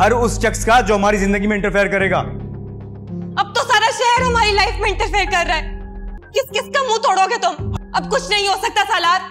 हर उस शख्स का जो हमारी जिंदगी में इंटरफेयर करेगा अब तो सारा शहर हमारी लाइफ में इंटरफेयर कर रहा है किस किस का मुंह तोड़ोगे तुम अब कुछ नहीं हो सकता सालार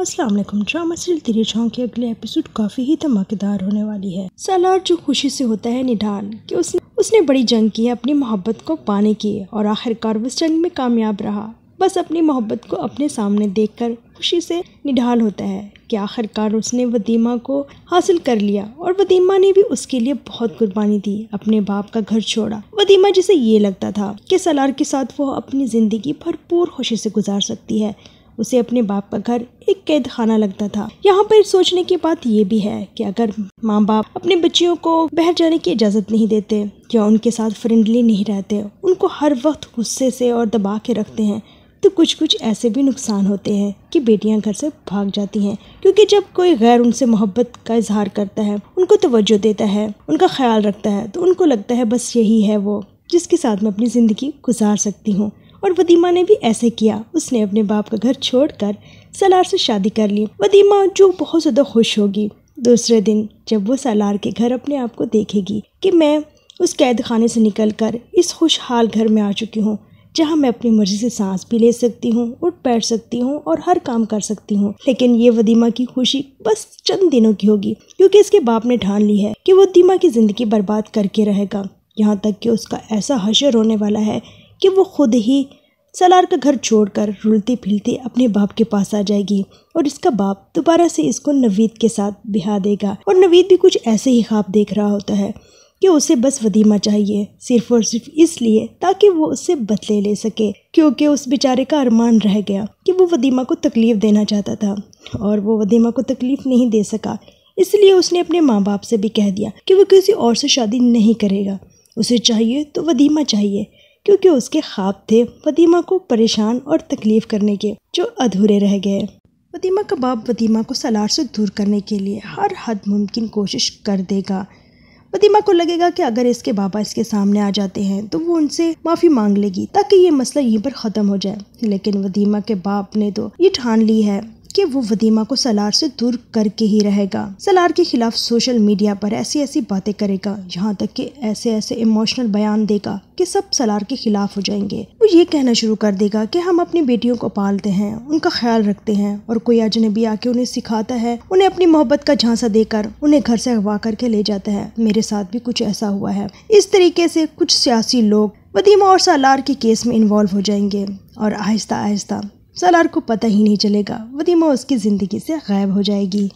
अस्सलाम वालेकुम ड्रामा सीरियल तेरे छाँव के अगले एपिसोड काफ़ी ही धमाकेदार होने वाली है सालार जो खुशी से होता है निढाल कि उसने उसने बड़ी जंग की है अपनी मोहब्बत को पाने की और आखिरकार उस जंग में कामयाब रहा बस अपनी मोहब्बत को अपने सामने देखकर खुशी से निढाल होता है कि आखिरकार उसने वदीमा को हासिल कर लिया और वदीमा ने भी उसके लिए बहुत कुर्बानी दी अपने बाप का घर छोड़ा वदीमा जिसे ये लगता था कि सलार के साथ वो अपनी ज़िंदगी भरपूर खुशी से गुजार सकती है उसे अपने बाप का घर एक कैद खाना लगता था यहाँ पर सोचने की बात यह भी है कि अगर माँ बाप अपने बच्चियों को बाहर जाने की इजाज़त नहीं देते या उनके साथ फ्रेंडली नहीं रहते उनको हर वक्त गुस्से से और दबा के रखते हैं तो कुछ कुछ ऐसे भी नुकसान होते हैं कि बेटियां घर से भाग जाती हैं क्योंकि जब कोई गैर उनसे मोहब्बत का इजहार करता है उनको तवज्जो देता है उनका ख्याल रखता है तो उनको लगता है बस यही है वो जिसके साथ मैं अपनी ज़िंदगी गुजार सकती हूँ और वदीमा ने भी ऐसे किया उसने अपने बाप का घर छोड़कर सलार से शादी कर ली वदीमा जो बहुत ज़्यादा खुश होगी दूसरे दिन जब वो सलार के घर अपने आप को देखेगी कि मैं उस कैद खाने से निकल कर इस खुशहाल घर में आ चुकी हूँ जहाँ मैं अपनी मर्जी से सांस भी ले सकती हूँ उठ बैठ सकती हूँ और हर काम कर सकती हूँ लेकिन ये वदीमा की खुशी बस चंद दिनों की होगी क्योंकि इसके बाप ने ठान ली है कि दीमा की ज़िंदगी बर्बाद करके रहेगा यहाँ तक कि उसका ऐसा हशर होने वाला है कि वो खुद ही सलार का घर छोड़कर रुलती फिलती अपने बाप के पास आ जाएगी और इसका बाप दोबारा से इसको नवीद के साथ बिहा देगा और नवीद भी कुछ ऐसे ही ख्वाब देख रहा होता है कि उसे बस वदीमा चाहिए सिर्फ और सिर्फ इसलिए ताकि वो उससे बदले ले सके क्योंकि उस बेचारे का अरमान रह गया कि वो वदीमा को तकलीफ़ देना चाहता था और वो वदीमा को तकलीफ़ नहीं दे सका इसलिए उसने अपने माँ बाप से भी कह दिया कि वो किसी और से शादी नहीं करेगा उसे चाहिए तो वदीमा चाहिए क्योंकि उसके खाब थे वदीमा को परेशान और तकलीफ़ करने के जो अधूरे रह गए वदीमा का बाप वदीमा को सलार से दूर करने के लिए हर हद मुमकिन कोशिश कर देगा फतिमा को लगेगा कि अगर इसके बाबा इसके सामने आ जाते हैं तो वो उनसे माफ़ी मांग लेगी ताकि ये मसला यहीं पर ख़त्म हो जाए लेकिन वदीमा के बाप ने तो ये ठान ली है कि वो वदीमा को सलार से दूर करके ही रहेगा सलार के खिलाफ सोशल मीडिया पर ऐसी ऐसी बातें करेगा यहाँ तक कि ऐसे ऐसे इमोशनल बयान देगा कि सब सलार के खिलाफ हो जाएंगे ये कहना शुरू कर देगा कि हम अपनी बेटियों को पालते हैं उनका ख्याल रखते हैं और कोई अजनबी आके उन्हें सिखाता है उन्हें अपनी मोहब्बत का झांसा देकर उन्हें घर से अगवा करके ले जाता है मेरे साथ भी कुछ ऐसा हुआ है इस तरीके से कुछ सियासी लोग वदीमा और सालार के केस में इन्वॉल्व हो जाएंगे और आहिस्ता आहिस्ता सालार को पता ही नहीं चलेगा वदीमा उसकी ज़िंदगी से गायब हो जाएगी